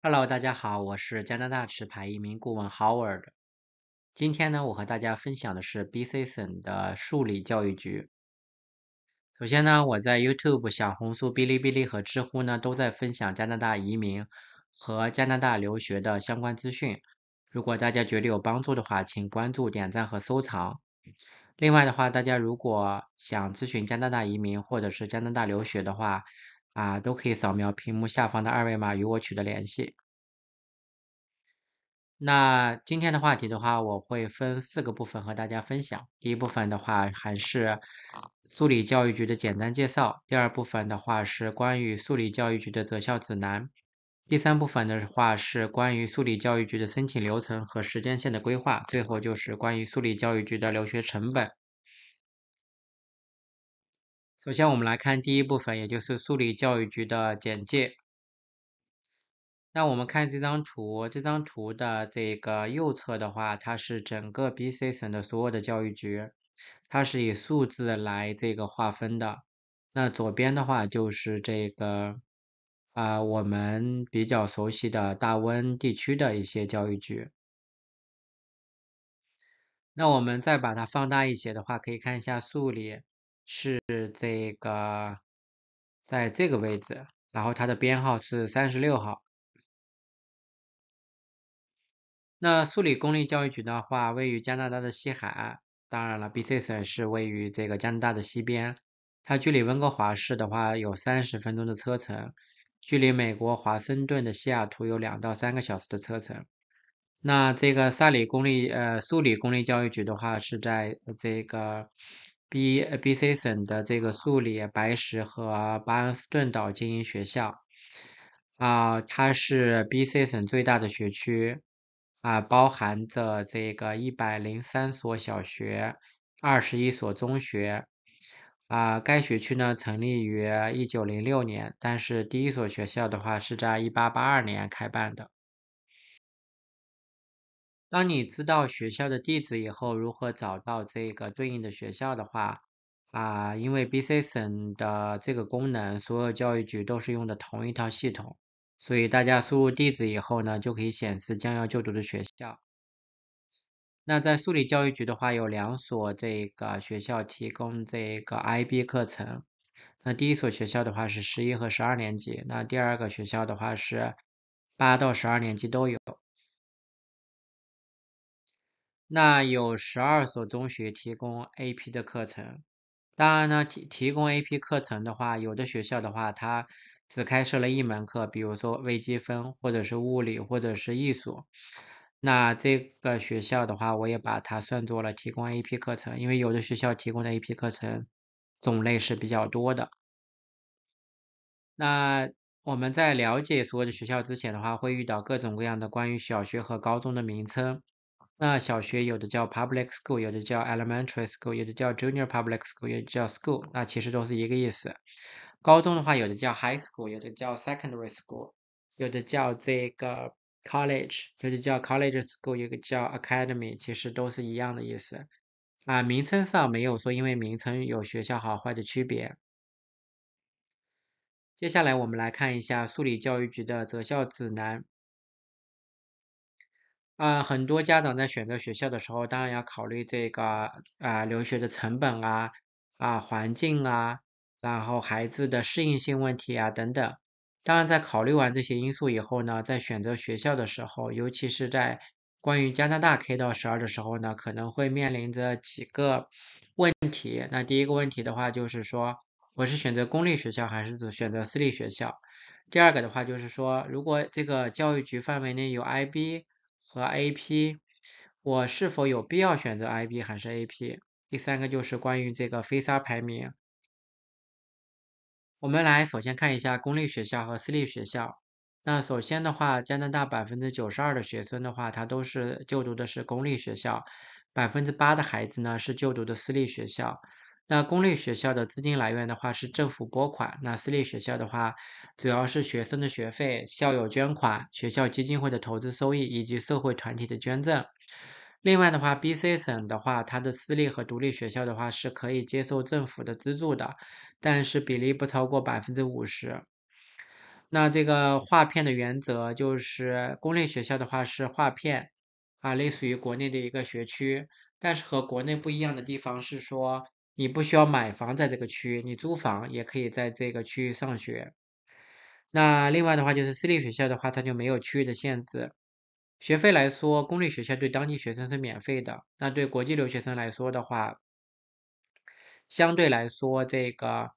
Hello，大家好，我是加拿大持牌移民顾问 Howard。今天呢，我和大家分享的是 BC 省的数理教育局。首先呢，我在 YouTube、小红书、哔哩哔哩和知乎呢都在分享加拿大移民和加拿大留学的相关资讯。如果大家觉得有帮助的话，请关注、点赞和收藏。另外的话，大家如果想咨询加拿大移民或者是加拿大留学的话，啊，都可以扫描屏幕下方的二维码与我取得联系。那今天的话题的话，我会分四个部分和大家分享。第一部分的话，还是数理教育局的简单介绍。第二部分的话，是关于数理教育局的择校指南。第三部分的话，是关于数理教育局的申请流程和时间线的规划。最后就是关于数理教育局的留学成本。首先，我们来看第一部分，也就是素理教育局的简介。那我们看这张图，这张图的这个右侧的话，它是整个 BC 省的所有的教育局，它是以数字来这个划分的。那左边的话就是这个啊，我们比较熟悉的大温地区的一些教育局。那我们再把它放大一些的话，可以看一下数理。是这个，在这个位置，然后它的编号是三十六号。那苏里公立教育局的话，位于加拿大的西海岸，当然了，B.C. 省是位于这个加拿大的西边。它距离温哥华市的话有三十分钟的车程，距离美国华盛顿的西雅图有两到三个小时的车程。那这个萨里公立呃，苏里公立教育局的话是在这个。B B C 省的这个素里白石和巴恩斯顿岛精英学校，啊，它是 B C 省最大的学区，啊，包含着这个一百零三所小学，二十一所中学，啊，该学区呢成立于一九零六年，但是第一所学校的话是在一八八二年开办的。当你知道学校的地址以后，如何找到这个对应的学校的话，啊，因为 B C 省的这个功能，所有教育局都是用的同一套系统，所以大家输入地址以后呢，就可以显示将要就读的学校。那在数里教育局的话，有两所这个学校提供这个 I B 课程。那第一所学校的话是十一和十二年级，那第二个学校的话是八到十二年级都有。那有十二所中学提供 AP 的课程，当然呢，提提供 AP 课程的话，有的学校的话，它只开设了一门课，比如说微积分，或者是物理，或者是艺术。那这个学校的话，我也把它算作了提供 AP 课程，因为有的学校提供的 AP 课程种类是比较多的。那我们在了解所有的学校之前的话，会遇到各种各样的关于小学和高中的名称。那小学有的叫 public school，有的叫 elementary school，有的叫 junior public school，有的叫 school，那其实都是一个意思。高中的话，有的叫 high school，有的叫 secondary school，有的叫这个 college，有的叫 college school，有的叫 academy，其实都是一样的意思。啊，名称上没有说，因为名称有学校好坏的区别。接下来我们来看一下苏里教育局的择校指南。啊，很多家长在选择学校的时候，当然要考虑这个啊，留学的成本啊，啊，环境啊，然后孩子的适应性问题啊等等。当然，在考虑完这些因素以后呢，在选择学校的时候，尤其是在关于加拿大 K 到十二的时候呢，可能会面临着几个问题。那第一个问题的话就是说，我是选择公立学校还是选择私立学校？第二个的话就是说，如果这个教育局范围内有 IB。和 AP，我是否有必要选择 IB 还是 AP？第三个就是关于这个飞沙排名，我们来首先看一下公立学校和私立学校。那首先的话，加拿大百分之九十二的学生的话，他都是就读的是公立学校，百分之八的孩子呢是就读的私立学校。那公立学校的资金来源的话是政府拨款，那私立学校的话，主要是学生的学费、校友捐款、学校基金会的投资收益以及社会团体的捐赠。另外的话，B C 省的话，它的私立和独立学校的话是可以接受政府的资助的，但是比例不超过百分之五十。那这个划片的原则就是，公立学校的话是划片啊，类似于国内的一个学区，但是和国内不一样的地方是说。你不需要买房在这个区域，你租房也可以在这个区域上学。那另外的话就是私立学校的话，它就没有区域的限制。学费来说，公立学校对当地学生是免费的。那对国际留学生来说的话，相对来说，这个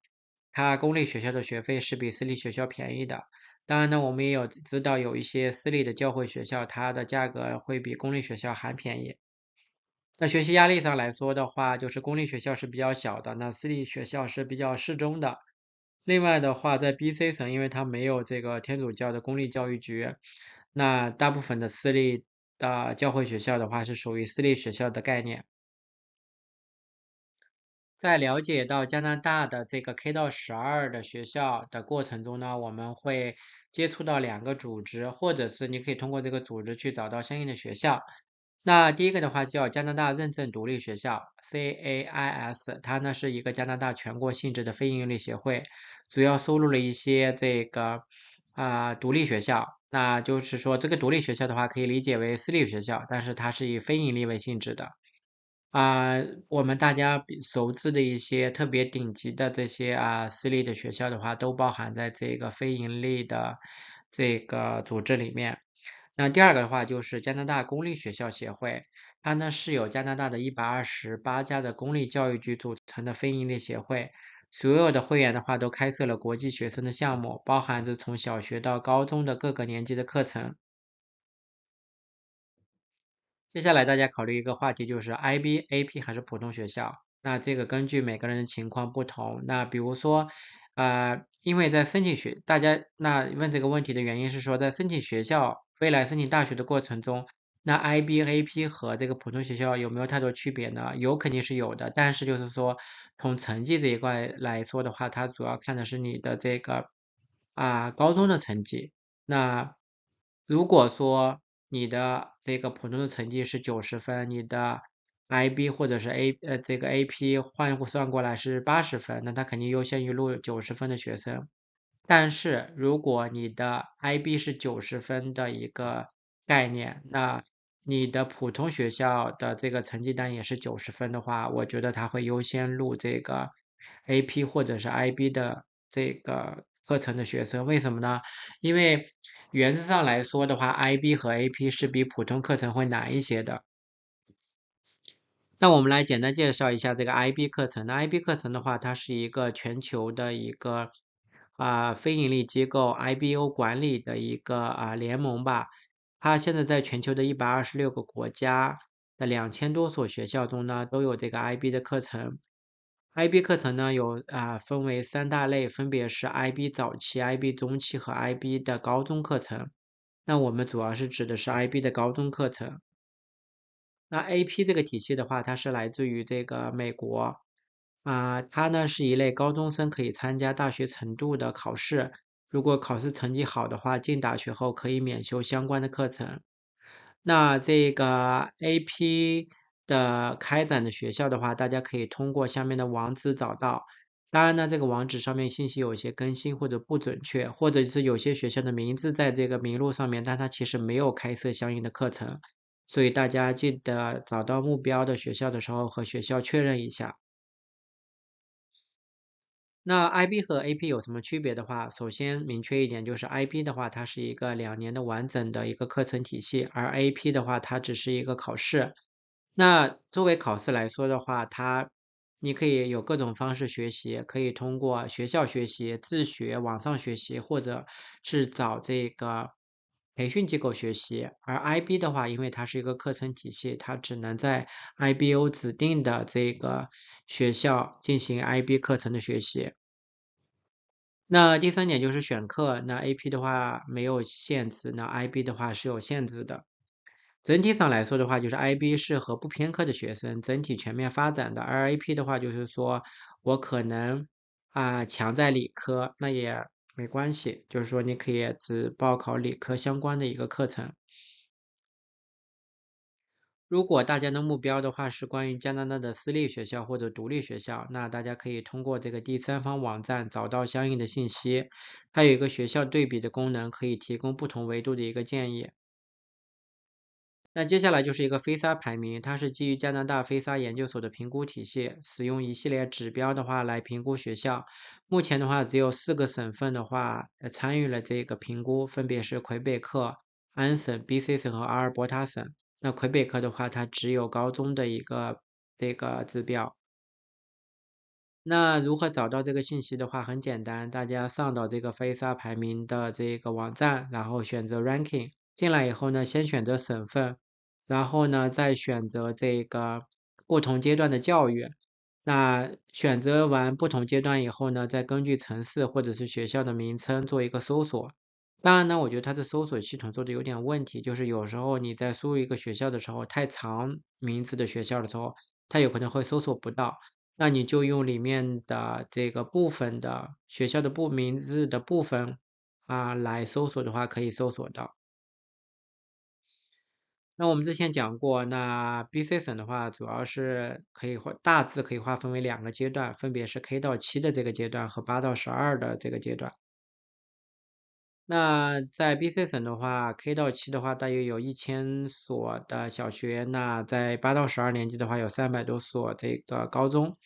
它公立学校的学费是比私立学校便宜的。当然呢，我们也有知道有一些私立的教会学校，它的价格会比公立学校还便宜。那学习压力上来说的话，就是公立学校是比较小的，那私立学校是比较适中的。另外的话，在 B、C 省，因为它没有这个天主教的公立教育局，那大部分的私立的教会学校的话是属于私立学校的概念。在了解到加拿大的这个 K 到十二的学校的过程中呢，我们会接触到两个组织，或者是你可以通过这个组织去找到相应的学校。那第一个的话叫加拿大认证独立学校 （CAIS），它呢是一个加拿大全国性质的非营利协会，主要收录了一些这个啊独立学校。那就是说，这个独立学校的话，可以理解为私立学校，但是它是以非营利为性质的啊。我们大家熟知的一些特别顶级的这些啊私立的学校的话，都包含在这个非营利的这个组织里面。那第二个的话就是加拿大公立学校协会，它呢是由加拿大的一百二十八家的公立教育局组成的非营利协会，所有的会员的话都开设了国际学生的项目，包含着从小学到高中的各个年级的课程。接下来大家考虑一个话题，就是 IB、AP 还是普通学校？那这个根据每个人的情况不同，那比如说，呃，因为在申请学大家那问这个问题的原因是说在申请学校。未来申请大学的过程中，那 IB、AP 和这个普通学校有没有太多区别呢？有肯定是有的，但是就是说，从成绩这一块来说的话，它主要看的是你的这个啊高中的成绩。那如果说你的这个普通的成绩是九十分，你的 IB 或者是 A 呃这个 AP 换算过来是八十分，那他肯定优先于录九十分的学生。但是如果你的 IB 是九十分的一个概念，那你的普通学校的这个成绩单也是九十分的话，我觉得他会优先录这个 AP 或者是 IB 的这个课程的学生。为什么呢？因为原则上来说的话，IB 和 AP 是比普通课程会难一些的。那我们来简单介绍一下这个 IB 课程。那 IB 课程的话，它是一个全球的一个。啊，非盈利机构 IBO 管理的一个啊联盟吧，它现在在全球的一百二十六个国家的两千多所学校中呢，都有这个 IB 的课程。IB 课程呢，有啊分为三大类，分别是 IB 早期、IB 中期和 IB 的高中课程。那我们主要是指的是 IB 的高中课程。那 AP 这个体系的话，它是来自于这个美国。啊，它呢是一类高中生可以参加大学程度的考试，如果考试成绩好的话，进大学后可以免修相关的课程。那这个 AP 的开展的学校的话，大家可以通过下面的网址找到。当然呢，这个网址上面信息有些更新或者不准确，或者是有些学校的名字在这个名录上面，但它其实没有开设相应的课程，所以大家记得找到目标的学校的时候和学校确认一下。那 IB 和 AP 有什么区别的话，首先明确一点就是 IB 的话，它是一个两年的完整的一个课程体系，而 AP 的话，它只是一个考试。那作为考试来说的话，它你可以有各种方式学习，可以通过学校学习、自学、网上学习，或者是找这个。培训机构学习，而 IB 的话，因为它是一个课程体系，它只能在 IBO 指定的这个学校进行 IB 课程的学习。那第三点就是选课，那 AP 的话没有限制，那 IB 的话是有限制的。整体上来说的话，就是 IB 适合不偏科的学生，整体全面发展的；而 AP 的话，就是说我可能啊强在理科，那也。没关系，就是说你可以只报考理科相关的一个课程。如果大家的目标的话是关于加拿大的私立学校或者独立学校，那大家可以通过这个第三方网站找到相应的信息，它有一个学校对比的功能，可以提供不同维度的一个建议。那接下来就是一个飞沙排名，它是基于加拿大飞沙研究所的评估体系，使用一系列指标的话来评估学校。目前的话只有四个省份的话参与了这个评估，分别是魁北克、安省、B.C. 省和阿尔伯塔省。那魁北克的话，它只有高中的一个这个指标。那如何找到这个信息的话很简单，大家上到这个飞沙排名的这个网站，然后选择 ranking，进来以后呢，先选择省份。然后呢，再选择这个不同阶段的教育。那选择完不同阶段以后呢，再根据城市或者是学校的名称做一个搜索。当然呢，我觉得它的搜索系统做的有点问题，就是有时候你在输入一个学校的时候，太长名字的学校的时候，它有可能会搜索不到。那你就用里面的这个部分的学校的部名字的部分啊来搜索的话，可以搜索到。那我们之前讲过，那 B、C 省的话，主要是可以划大致可以划分为两个阶段，分别是 K 到七的这个阶段和八到十二的这个阶段。那在 B、C 省的话，K 到七的话大约有一千所的小学，那在八到十二年级的话有三百多所这个高中。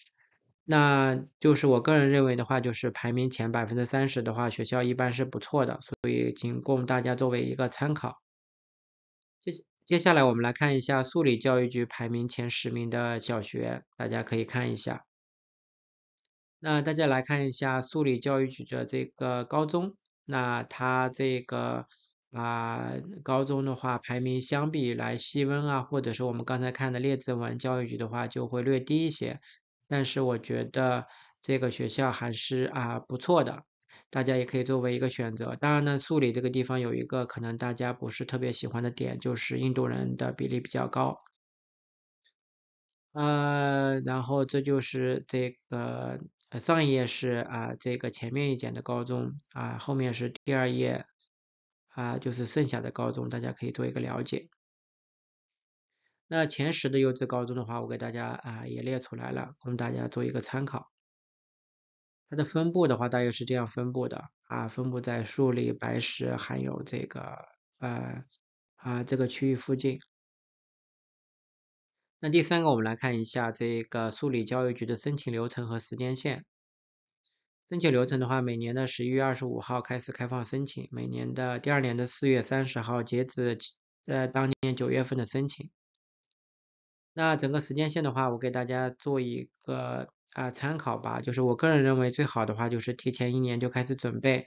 那就是我个人认为的话，就是排名前百分之三十的话，学校一般是不错的，所以仅供大家作为一个参考。谢谢。接下来我们来看一下数理教育局排名前十名的小学，大家可以看一下。那大家来看一下数理教育局的这个高中，那它这个啊高中的话排名相比来西温啊，或者是我们刚才看的列子文教育局的话，就会略低一些。但是我觉得这个学校还是啊不错的。大家也可以作为一个选择。当然呢，素里这个地方有一个可能大家不是特别喜欢的点，就是印度人的比例比较高。呃，然后这就是这个上一页是啊这个前面一点的高中啊，后面是第二页啊就是剩下的高中，大家可以做一个了解。那前十的优质高中的话，我给大家啊也列出来了，供大家做一个参考。它的分布的话，大约是这样分布的啊，分布在树理、白石，还有这个呃啊这个区域附近。那第三个，我们来看一下这个树理教育局的申请流程和时间线。申请流程的话，每年的十一月二十五号开始开放申请，每年的第二年的四月三十号截止在当年九月份的申请。那整个时间线的话，我给大家做一个。啊，参考吧，就是我个人认为最好的话就是提前一年就开始准备，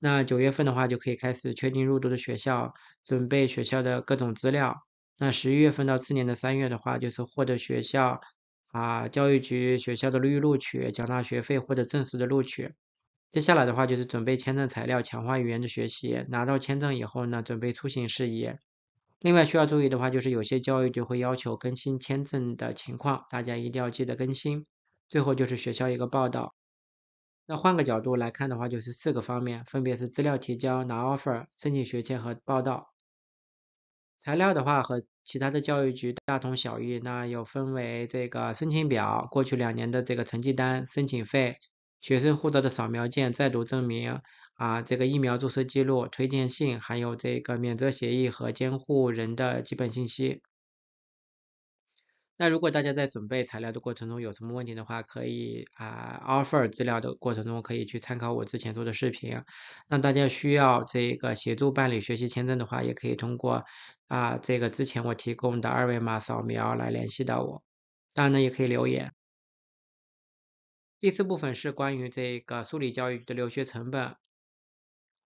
那九月份的话就可以开始确定入读的学校，准备学校的各种资料，那十一月份到次年的三月的话就是获得学校啊教育局学校的绿录取，缴纳学费或者正式的录取，接下来的话就是准备签证材料，强化语言的学习，拿到签证以后呢，准备出行事宜，另外需要注意的话就是有些教育局会要求更新签证的情况，大家一定要记得更新。最后就是学校一个报道。那换个角度来看的话，就是四个方面，分别是资料提交、拿 offer、申请学签和报道。材料的话和其他的教育局大同小异，那有分为这个申请表、过去两年的这个成绩单、申请费、学生护照的扫描件、在读证明、啊这个疫苗注射记录、推荐信，还有这个免责协议和监护人的基本信息。那如果大家在准备材料的过程中有什么问题的话，可以啊，offer 资料的过程中可以去参考我之前做的视频。那大家需要这个协助办理学习签证的话，也可以通过啊这个之前我提供的二维码扫描来联系到我。当然呢也可以留言。第四部分是关于这个苏理教育的留学成本，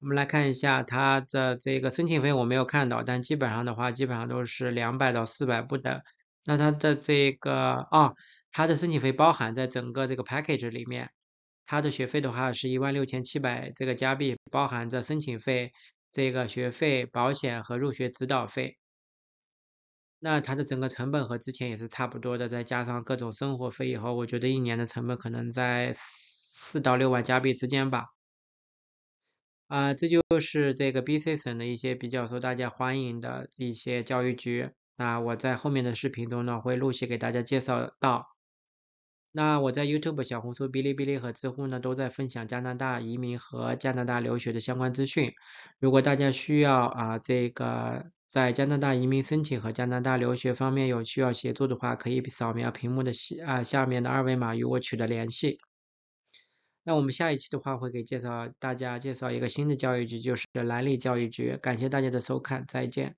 我们来看一下它的这个申请费，我没有看到，但基本上的话基本上都是两百到四百不等。那它的这个啊，它的申请费包含在整个这个 package 里面，它的学费的话是一万六千七百这个加币，包含着申请费、这个学费、保险和入学指导费。那它的整个成本和之前也是差不多的，再加上各种生活费以后，我觉得一年的成本可能在四到六万加币之间吧。啊，这就是这个 BC 省的一些比较受大家欢迎的一些教育局。那我在后面的视频中呢会陆续给大家介绍到。那我在 YouTube、小红书、哔哩哔哩和知乎呢都在分享加拿大移民和加拿大留学的相关资讯。如果大家需要啊这个在加拿大移民申请和加拿大留学方面有需要协助的话，可以扫描屏幕的下啊下面的二维码与我取得联系。那我们下一期的话会给介绍大家介绍一个新的教育局，就是兰利教育局。感谢大家的收看，再见。